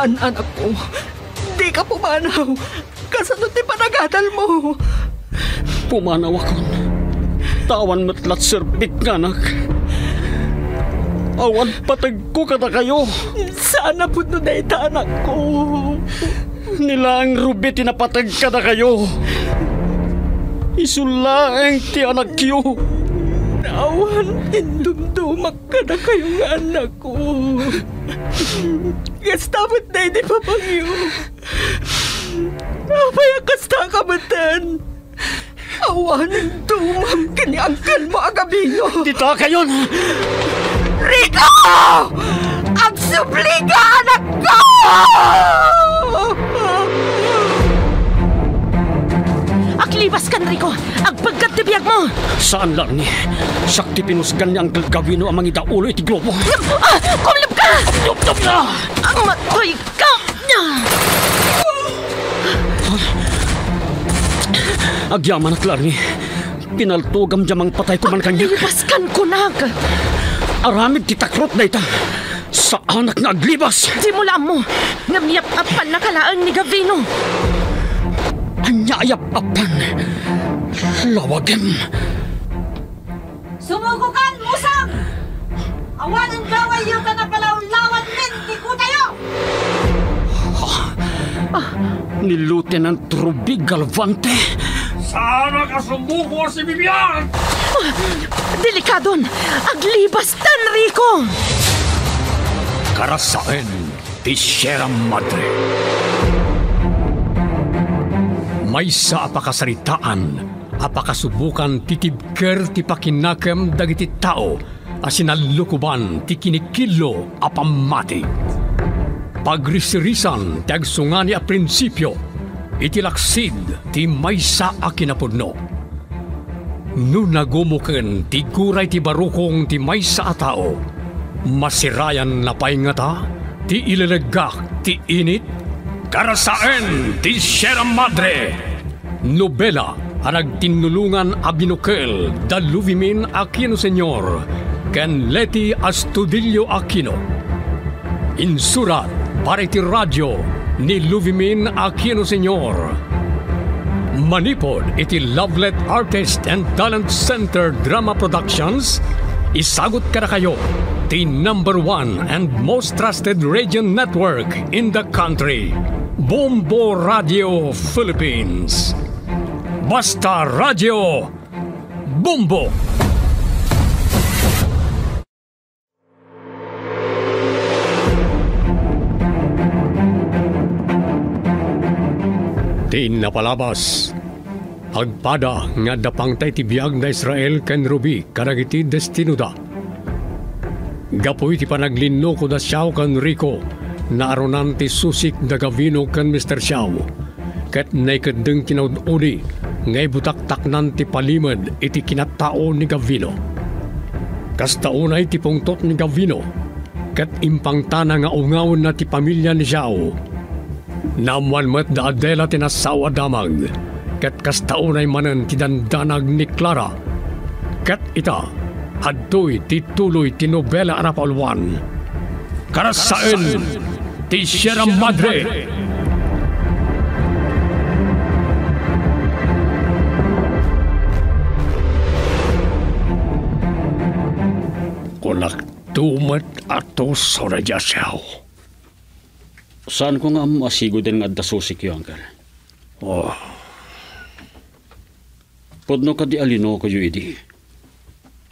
Hayaan, anak ko. Di ka pumanaw. Kasanot ti panagadal mo. Pumanaw ako. Tawan matlat serbit nga, anak. Awan patag ko kada kayo. Sana po no ita, anak ko. Nila ang rubi ka kada kayo. Isula ti anak kiyo. Awan, indumdumak ka na kayong anak ko. Gestapo't na hindi pa pangyo. ka kasta kamantan. Awanin dumam kini angkan mo agabino. Dito kayon! Rico! Ang supliga anak ko! Aklibas kan, Rico! Ang pagkatibiyag mo! Saan lang eh? ni? Sakti pinusgan niya ang galgawino ang mga idaulo iti globo. Ah! Kumlab Tup-tup na! Ang matoy ka! Agyaman at Larry, pinaltugam jamang patay ko man kanya. Nilibaskan ko na! Aramid titakrot na ita! Sa anak na aglibas! Simula mo! Namiyap-apan na kalaang ni Gavino! Anyayap-apan! Lawagim! Sumugukan, musang! Awanan gaway yung tanong! Ah, ni Lieutenant Ruby Galvante. Sana ka sumuko si Vivian! Ah, delikadon! Aglibas tan, Rico! Para sa Madre. May sa apakasaritaan, apakasubukan titibker ti pakinakam dagiti tao, asinalukuban ti kinikilo apamati pagrisirisan tag sungani a prinsipyo itilaksid ti maysa a kinapudno. No nagumuken ti kuray ti barukong ti maysa a tao, masirayan na paingata ti ilelegak ti init karasaen ti Sierra Madre. Nobela ang tinulungan a binukel daluvimin Aquino Senyor ken Leti Astudillo Aquino. Insurat Parity Radio ni Luvimin Aquino Sr. Manipod iti Lovelet Artist and Talent Center Drama Productions isagot kada kayo the number one and most trusted region network in the country. Bombo Radio Philippines. Basta Radio Bombo! Din napalabas. Agpada nga dapangtay tay tibiyag na Israel ken Rubi karagiti destino da. Gapoy ti panaglino ko da siyaw kan Rico na arunan ti susik da gavino kan Mr. Siyaw. Kat naikadeng kinawduni ngay butak-taknan ti palimad iti kinatao ni Gavino. Kasta unay ti pungtot ni Gavino kat impangtana nga ungawon na ti pamilya ni Siyaw Namuanmat da adela tinasawa damag. Kat kastaunay manan tidandanag ni Clara. Kat ita, hadtoy tituloy tinobela arapalwan. Karasael, ti Sierra Madre! Madre. Kunak tumat ato soraya siyaw. Saan ko nga mo asigo din nga adda susik yo, Oh. Podno ka di alino ko yu idi.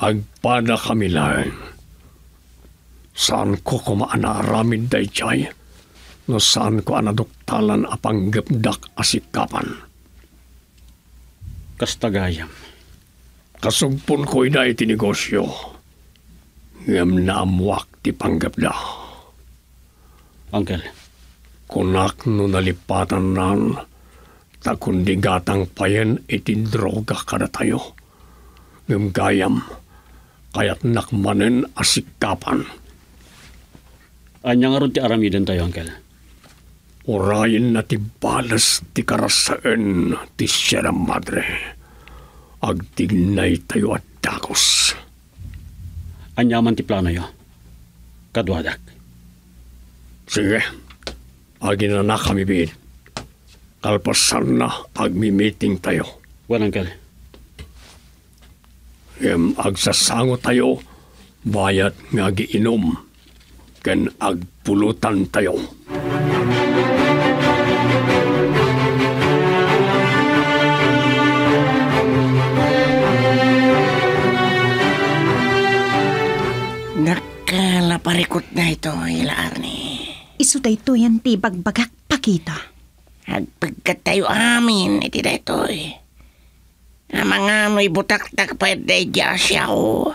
Agpada kami lang. Saan ko kumaanaramin day chay? No saan ko anaduktalan apang gapdak asikapan? Kastagayam. Kasugpon ko ina iti negosyo. Ngam na amwak ti panggap na. Uncle, kunak no nalipatan nan, takundi gatang payen iti droga kada tayo. Ngumgayam, kaya't nakmanen asikapan. Anyang aron ti aramidan tayo, Angkel. Urayin na ti balas ti karasaan ti Sierra Madre. Agtignay tayo at dakos. Anyaman ti plano yo. Kadwadak. Sige. Sige agina na kami nakamibiid. Kalpasan na agmi-meeting tayo. Walang kal. Em agsasango tayo bayat nga giinom ken agpulutan tayo. Nakalaparikot na ito, Ila Arnie isutaytoyan ti bagbagak pakita. Agpagkat tayo amin, iti day to eh. Mga no'y butak-tak pa day siya ko.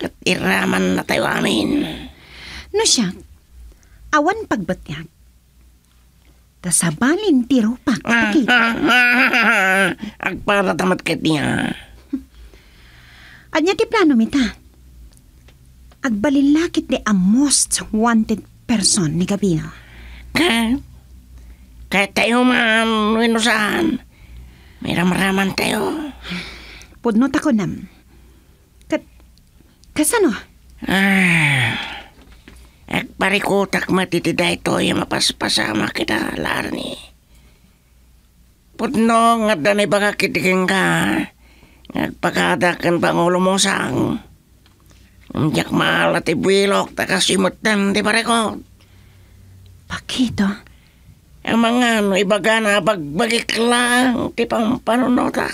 Kat iraman na tayo amin. No siya, awan pagbatyag. Tasabalin ti rupak pakita. Agpara tamat kat niya. Anya ti plano mita? Agbalin lakit ni Amos wanted person ni Gabino. Ka? Kahit tayo man, winusahan. May ramraman tayo. Pudnot ako nam. Kat... Kasano? Ah... Akparikotak matitida ito yung mapaspasama kita, Larni. Pudno nga danay baka kitikin ka. Nagpakadakan pang ulo mo sang. Jak maalla te bilok ta matan te pareko. Pakito? Ang mga no ibaga na bagbagik lang ti pang panunota.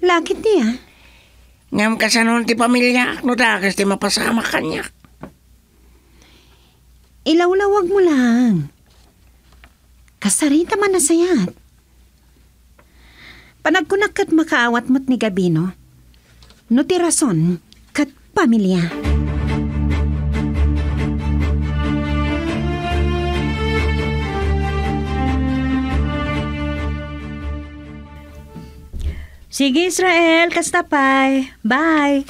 niya? Ngam kasanon ti pamilya no takas ti mapasama kanya. Ilawlawag mo lang. Kasarita man na sayat. Panagkunak kat makaawat mo't ni Gabino, no ti rason, pamilya. Sige Israel, kastapay. Bye.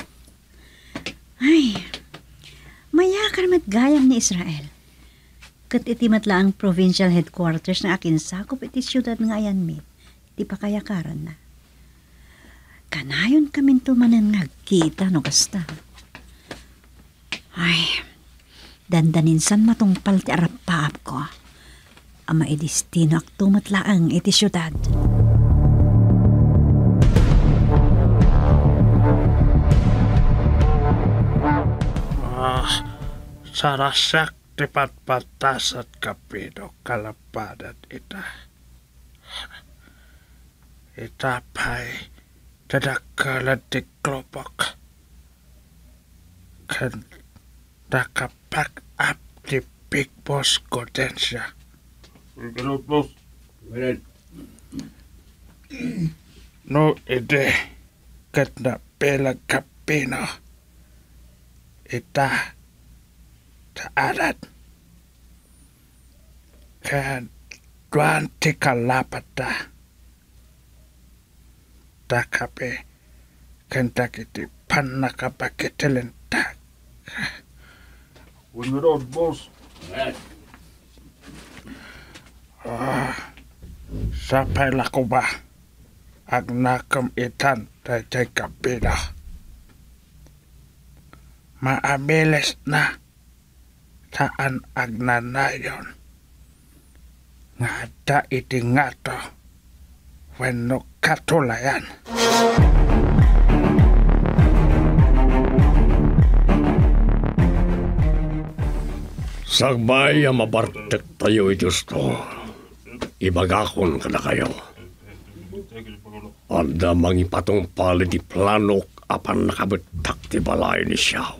Ay, maya karmat gayam ni Israel. Kat iti matla ang provincial headquarters na akin sakop iti syudad nga ayan mi. Di pa kaya karan na. Kanayon kami tumanan nga kita no kasta. Ay, dandanin san matungpal ti arap paap ko. Ama idistino ak tumatlaang iti syudad. Ah, sarasak tepat patas at kapido kalapadat ita. Ita pa'y tadakalat ti klopok. Kanto Taka pack up the big boss Godensia. No ide katna pela kapino. Ita taadat. Kan tuan tika lapata. Takape kentakiti pannakapakitelen tak un rozbos. Ah, sampai lakoba agnakam itan tai tai Ma Maabeles na agna nayon. Ngata iti ngato Wenok katulayan. Sagbay ang mabartek tayo, eh, Diyos Ibagakon ka na kayo. Anda mangipatong pali di planok apan nakabitak ti balay ni Siyaw.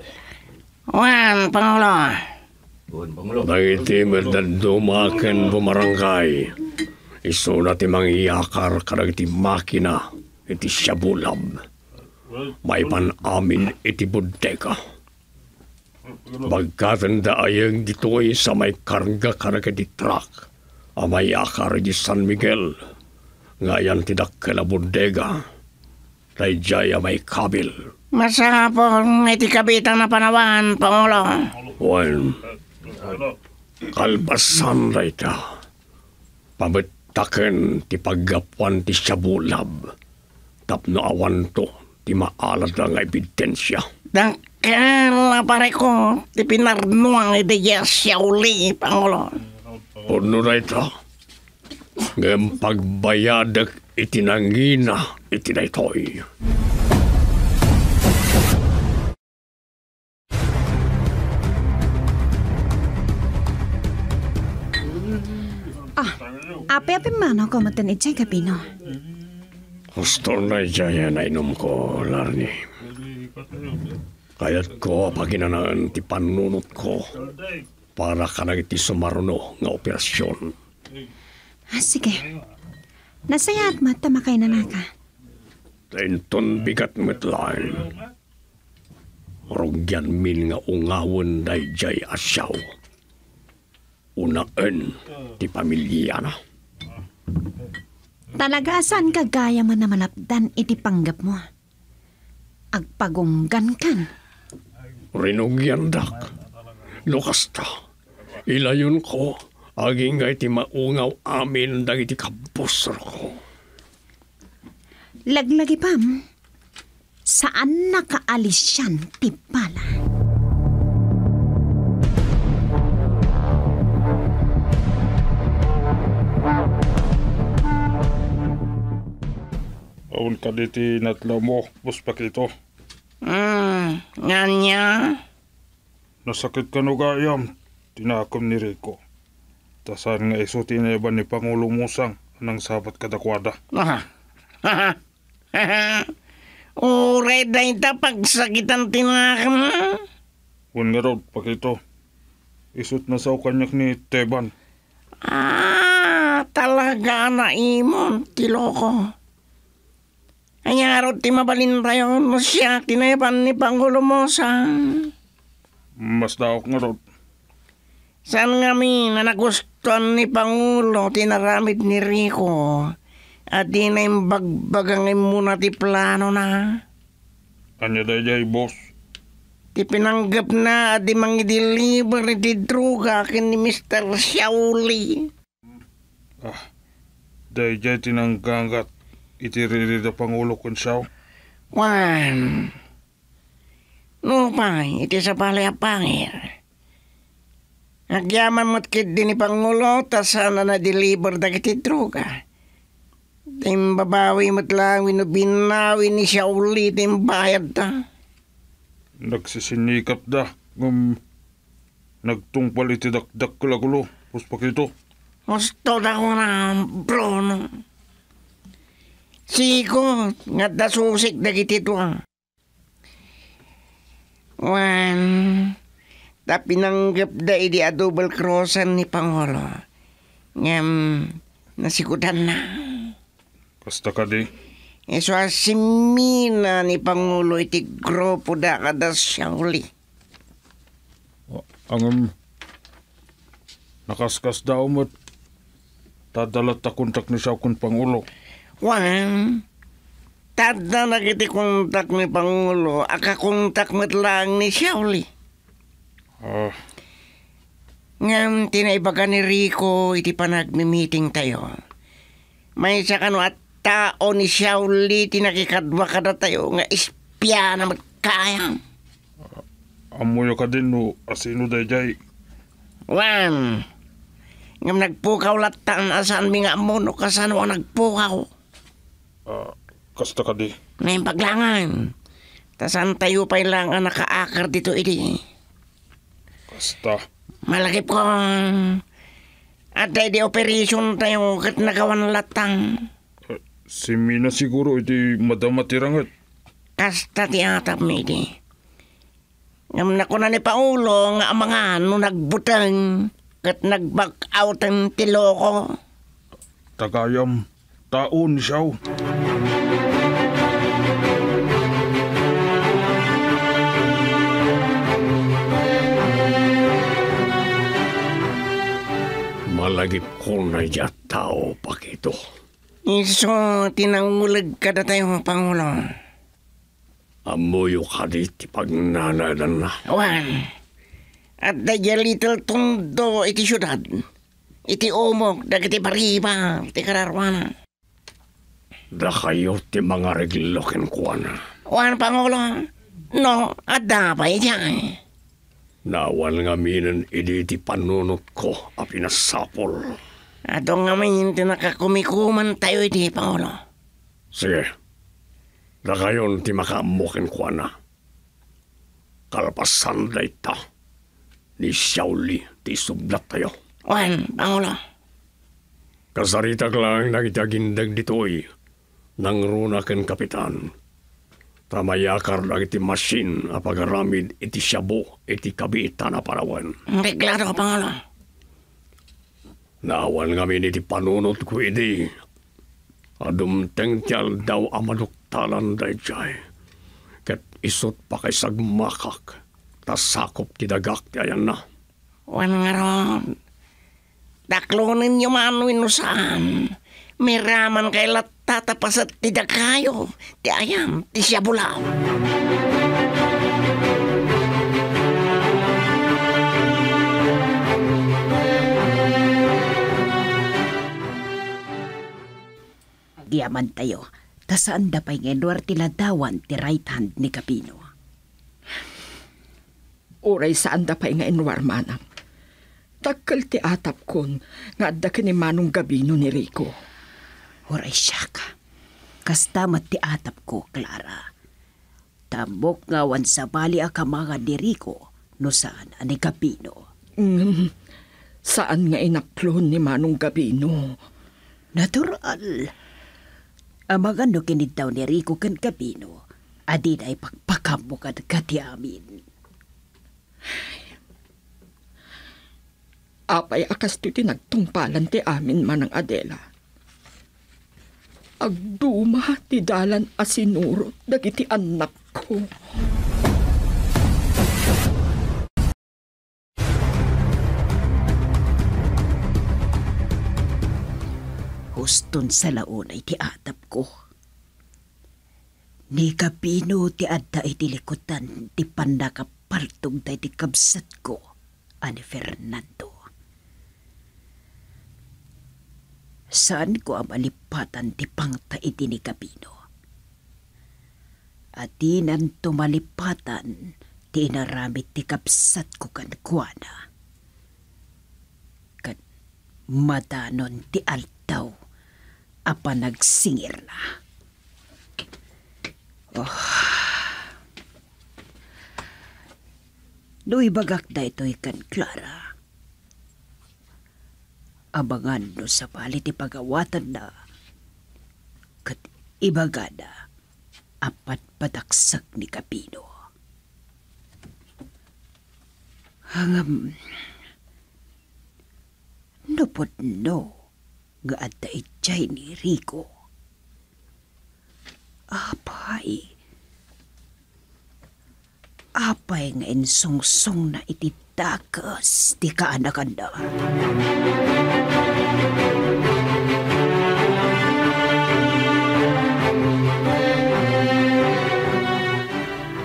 Juan, Pangulo. Dagiti dumaken bumarangkay. Iso na ti mangyakar karag ti makina iti syabulab. May pan amin iti budeka. Magkaranda ayang ditoy sa may karga karga di truck. Amay akar di San Miguel. Ngayan tidak bodega. Tay a may kabil. Masahapon iti kabitan na panawan, Pangulo. Wan, kalbasan rayta. Pamitaken ti paggapuan ti sabulab. Tapno awan to, ti maalad nga ebidensya. Dan reko? pareko nuang pinar nuang de ya syauli pangolo. bayadek Ngem nangina itinangina itinaytoy. Ah, apa-apa mana komaten ijay kapino? Gusto na jaya na inom ko, Larnie. Kaya't ko paginanaan ti panunot ko para kanag iti sumaruno nga operasyon. Ah, sige. Nasaya at matamakay na naka. Tenton bigat metlain. Rugyan min nga ungawon dayjay asyaw. Unaan ti pamilya na. Talaga saan kagaya mo na malapdan iti panggap mo? agpagunggan kan. Rinugyan dak. Lukas ta. Ilayon ko. Aging ngay ti maungaw amin dagiti kabusro ko. Laglagi pam, saan nakaalis siyan ti pala? Aul ka diti natlaw mo, buspakito. Hmm, nga niya? Nasakit ka no gayam, tinakom ni Rico. Tasan nga isuti na iba ni Pangulo Musang nang sapat kadakwada. Aha. Uray da ita pagsakitan tinakam. Huwag nga raw, pakito. Isut na sa kanyak ni Teban. Ah, talaga na imon, tiloko. Anya Anyaro ti mabalintayo no siya tinayapan ni Pangulo Mosa. Mas daok nga rot. San nga mi na nagustuhan ni Pangulo tinaramid ni Rico at di na imbagbagangin muna ti plano na. Anya dayay, eh, boss? Ti pinanggap na at di mangidiliver ti druga akin ni Mr. Shauli. Ah, dayay tinanggangat itiriri do Pangulo Kunsaw. Juan, lupay, iti sa balay apangir. Nagyaman mo't kid din ni Pangulo, ta sana na deliver da kiti droga. Tim babawi mo't lang, winubinawi ni siya ulit, tim bayad ta. Nagsisinikap da, ngum, nagtungpal iti dakdak kalagulo, puspakito. Gusto da ko na, Bruno. Siko, nga dasusik dagiti tua. Wan, tapi pinanggap da idi adobal crossan ni Pangulo. Ngam, nasikutan na. Basta ka di. E so asimina ni Pangulo iti grupo da kada siyang uli. Ang nakaskas da umot, tadalat ta kontak ni siya kun Pangulo. Pangulo. Wan, tad na nakitikontak ni Pangulo, akakontak met lang ni Shauli. Oh. Ngam, tinaibagan ni Rico, iti panagmi-meeting tayo. May sa kano at tao ni Shauli, tinakikadwa kada tayo, nga ispya na magkayang. Ah, Amuyo ka din no, asino ah, dayjay. Wan, ngam nagpukaw latan, asaan mi nga mo, no kasano ang nagpukaw. Uh, ah, kasta ka di. May paglangan. Tasan tayo pa lang ang nakaakar dito idi. Kasta. Malakip ko. At di operation tayo kat nagawan latang. Uh, si Mina siguro iti madamatirang at. Kasta ti atap mi idi. Ngam na ko na ni Paulo nga mga no nagbutang kat nagbak-out ang tiloko. Tagayam. طاعون جو malagi kunay ja tao pakito. Iso tinangulag ka na tayo, Pangulo. Amuyo ka diti pagnanadan na. Wan, at daya little tondo iti syudad. Iti omok, dagiti pariba, iti kararwana ti mga regloken kuana. Wan Pangulo, no, at dapay dyan. Nawal nga minan idi ti panunot ko a pinasapol. Ato nga mayin ti nakakumikuman tayo idi, Pangulo. Sige. kayo ti makamukin ko na. Kalpasan na ita. Ni Shauli ti sublat tayo. Wan Pangulo. Kasarita lang nagitagindag dito Eh. ng runaken kapitan. Tamayakar lang iti masin apagaramid iti syabo iti kabita na parawan. Hindi, klaro ka pangalo. nga kami iti panunot ko iti. Adumteng tiyal daw amanuktalan dayjay. Ket isot pa kay sagmakak. Tasakop ti dagak ti ayan na. Wan nga ron. Daklonin yung manuin no saan miraman kay latatapas at tidak kayo, ti ayam, ti siya bulaw. Diaman tayo, ta saan da pa'y Edward tinadawan ti right hand ni Capino. Oray saan da pa'y nga Edward manam. Takal ti atap kon, nga da Manong gabino ni Rico. Horay siyaka. Kastamat ti atap ko, Clara. Tambok nga wan sa bali a kamanga ni Rico, no saan ani Gabino. Mm, saan nga inaklon ni Manong Gabino? Natural. Amagan no kinitaw ni Rico kan Gabino, adin ay pagpakamukad ka ti amin. Apay akas ti nagtungpalan ti amin manang Adela agduma ti dalan asinuro dagiti anak ko. Huston sa launay ti atap ko. Ni kapino ti adda iti likutan ti pandakapaltog da iti kabsat ko, ani Fernando. saan ko ang malipatan ti pangta iti ni Gabino. At di nan tumalipatan ti inaramit ti kapsat ko kan kuana. Kat madanon ti altaw apa nagsingir na. Oh. Doy bagak da ito ikan Clara abangan no sa palit ipagawatan na kat ibagada apat pataksak ni Kapino. Hangam, nupot no, nga adda itchay ni Rico. Apay, apay nga insungsong na itit takas di kaanak-anda.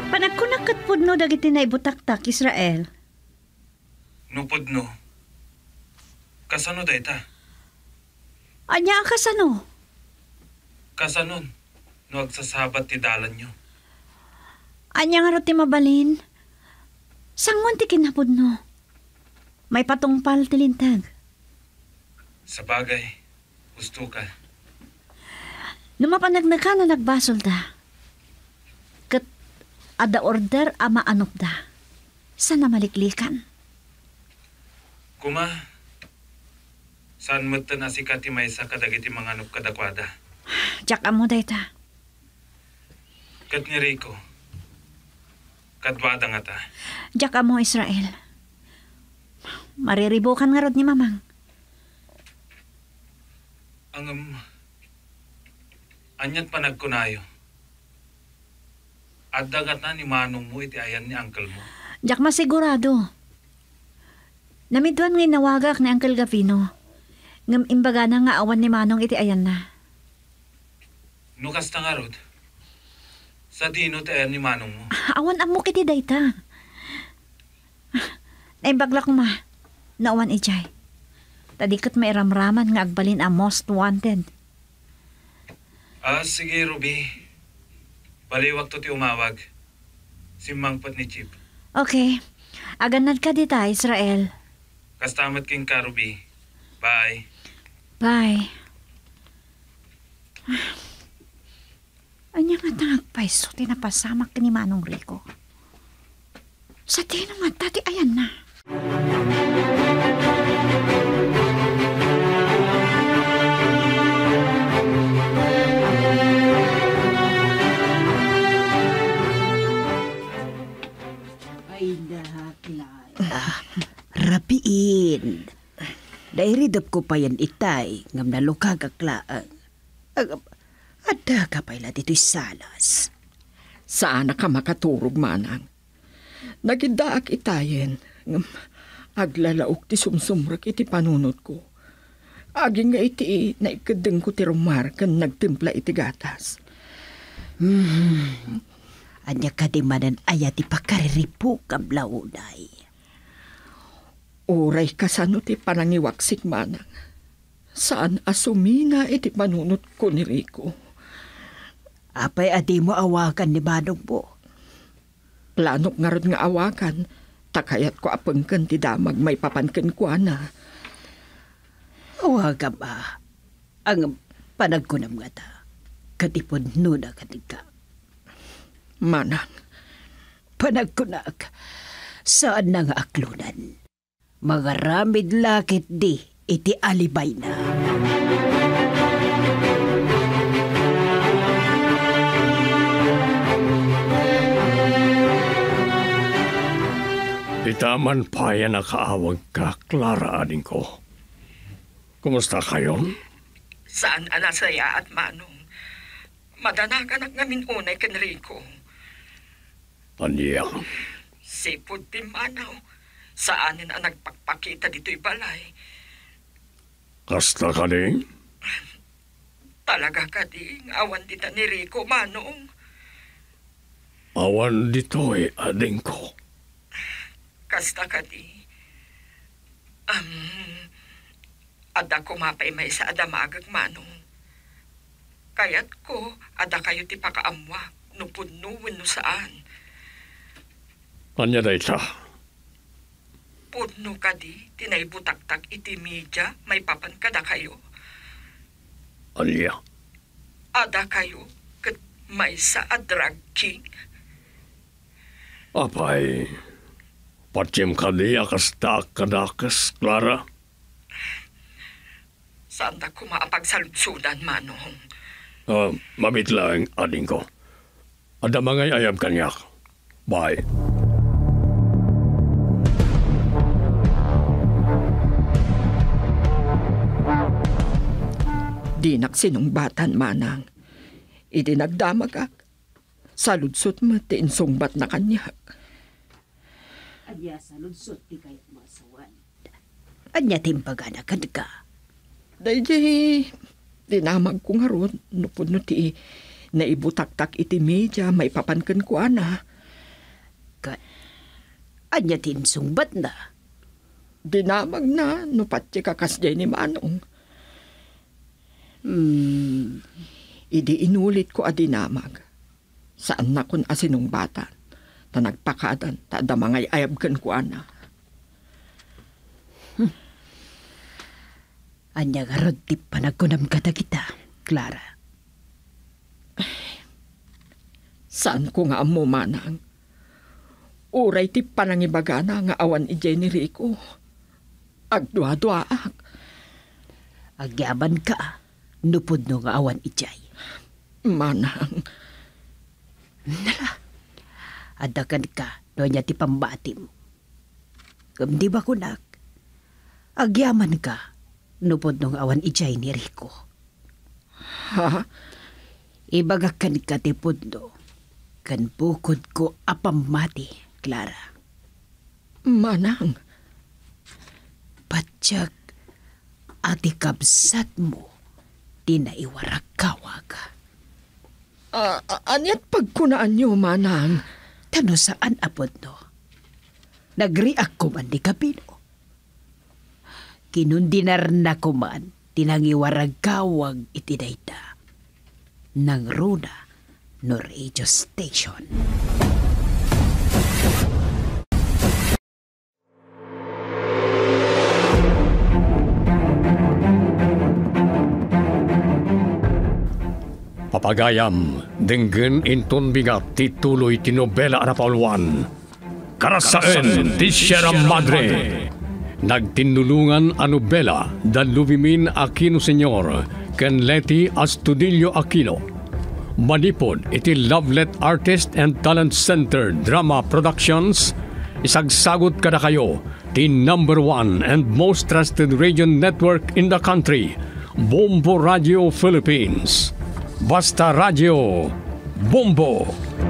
Panagkunakat po no dagiti na ibutaktak, Israel. Nupod no. Kasano da ita? Anya kasano? Kasanon. No agsasabat ti dalan nyo. Anya nga ti mabalin? Sangon ti kinapod no? May patungpal tilintag. Sa bagay, gusto ka. Numapanagna ka na nagbasol da. Kat ada order ama anop da. Sana maliklikan. Kuma, saan mo ta nasika ti maysa kadag iti mga anop kadakwada? Diyak mo dayta. Kat ni Rico, Kadwada nga ta. Diyak mo, Israel. Mariribukan nga rod ni mamang. Ang um, anyat pa nagkunayo. At dagat na ni manong mo iti ayan ni uncle mo. Diyak masigurado. Namidwan nga nawagak ni Uncle Gavino. Ngam imbaga na nga awan ni manong iti ayan na. Nukas no, nga rod. Sa dino te eh, ni manong mo. Ah, awan amo kiti dayta. Naibagla ko ma. Nauwan ijay. Tadikat may ramraman nga agbalin ang most wanted. Ah, sige Ruby. Baliwag to ti umawag. Si Mangpat ni Chip. Okay. Aganad ka dita, Israel. Kastamat king ka, Ruby. Bye. Bye. Anya nga tangagpaiso tinapasamak ni Manong Rico. Sa tino nga dati ayan na. Ay, nahaklay. Ah, rapiin. Dairidap ko pa yan itay, ngam nalukag aklaan. Ah, Agap, Ada ka pala dito'y salas. Sana ka makaturog manang. Nagidaak itayen. Aglalaok ti sumsumrak iti panunod ko. Aging nga iti na ikadeng ko ti rumar kan nagtimpla iti gatas. Hmm. Anya ka di manan ayat ipakariripo kablaunay. Uray kasano ti panangiwaksik manang. Saan asumina iti panunod ko ni Rico? Apay adi mo awakan ni Badog po. Planok nga rin nga awakan, takayat ko apengken ti damag may papanken ko na. Awakan ba? Ang panagkunam nga ta, katipod nuna katika. Manang. Panagkunak, saan na nga aklunan? Magaramid lakit di iti alibay na. Itaman paya nakaawag ka, Clara ading ko. Kumusta kayo? Saan anasaya at manong? Madanakan at ngamin unay kan Rico. Paniya. Sipod ti manaw. Saanin ang nagpakpakita dito'y balay. Kasta ka ding? Talaga ka ding. Awan dito ni Rico, manong. Awan dito'y ading ko. Kasta kadi. Um, ada ko mapay may sa adamagag manong. Kayat ko, ada kayo ti pakaamwa, nupunnuwin no saan. Anya da ita? Punno kadi, tinaybutaktak iti media, may papan kada kayo. Anya? Ada kayo, kat may sa adrag king. Apay... Pachimkani akasta kanakas, Clara. Santa ta kumapagsalubsudan, Manong? Uh, ah, mamitla ang ading ko. Ada ayam kanyak. Bye. Di sinungbatan Manang. Idinagdamagak. Saludsot insungbat na kanyak. Adya sa lunsot di kayat masawan. Adya timbaga na kadga. Dayjay, dinamag ko nga ron, nupod ano no ti, naibutaktak iti media, maipapankan ko ana. Ka, anya tinsungbat na. Dinamag na, nupat ti kakasday ni Manong. Hmm, idi inulit ko dinamag. Saan na kun asinong bata? ta nagpakaadan ta damangay ayab ken ko ana. Hmm. Anya garod di panagunam kada kita, Clara. Ay, saan ko nga mo manang? Uray ti panangibagana nga awan i ni Rico. Agdua-duaak. Agyaban ka, nupod no nga awan ijay. Manang. Nala. Adakan ka, no niya ti pambati mo. Um, di ba kunak? Agyaman ka, nupod nung awan ijay ni Rico. Ha? Ibagakan ka ti pundo. Kan bukod ko apamati, Clara. Manang. Patsak, ati kabsat mo, di na iwarak kawag. Uh, ah, anyat pagkunaan niyo, Manang? Manang. Tano saan apod no? Nagreact ko man di kapino. Kinundinar na ko man, tinangiwarag kawag itinayta. Nang runa, Norrejo Station. papagayam, denggen inton bigat, tituloy tinobela na pauluan. Karasaen, disyera madre! Nagtinulungan anubela, dalubimin Aquino Senyor, ken Leti Astudillo Aquino. Manipod, iti Lovelet Artist and Talent Center Drama Productions, isagsagot kada kayo, the number one and most trusted radio network in the country, Bombo Radio Philippines. Basta Radio, Bombo.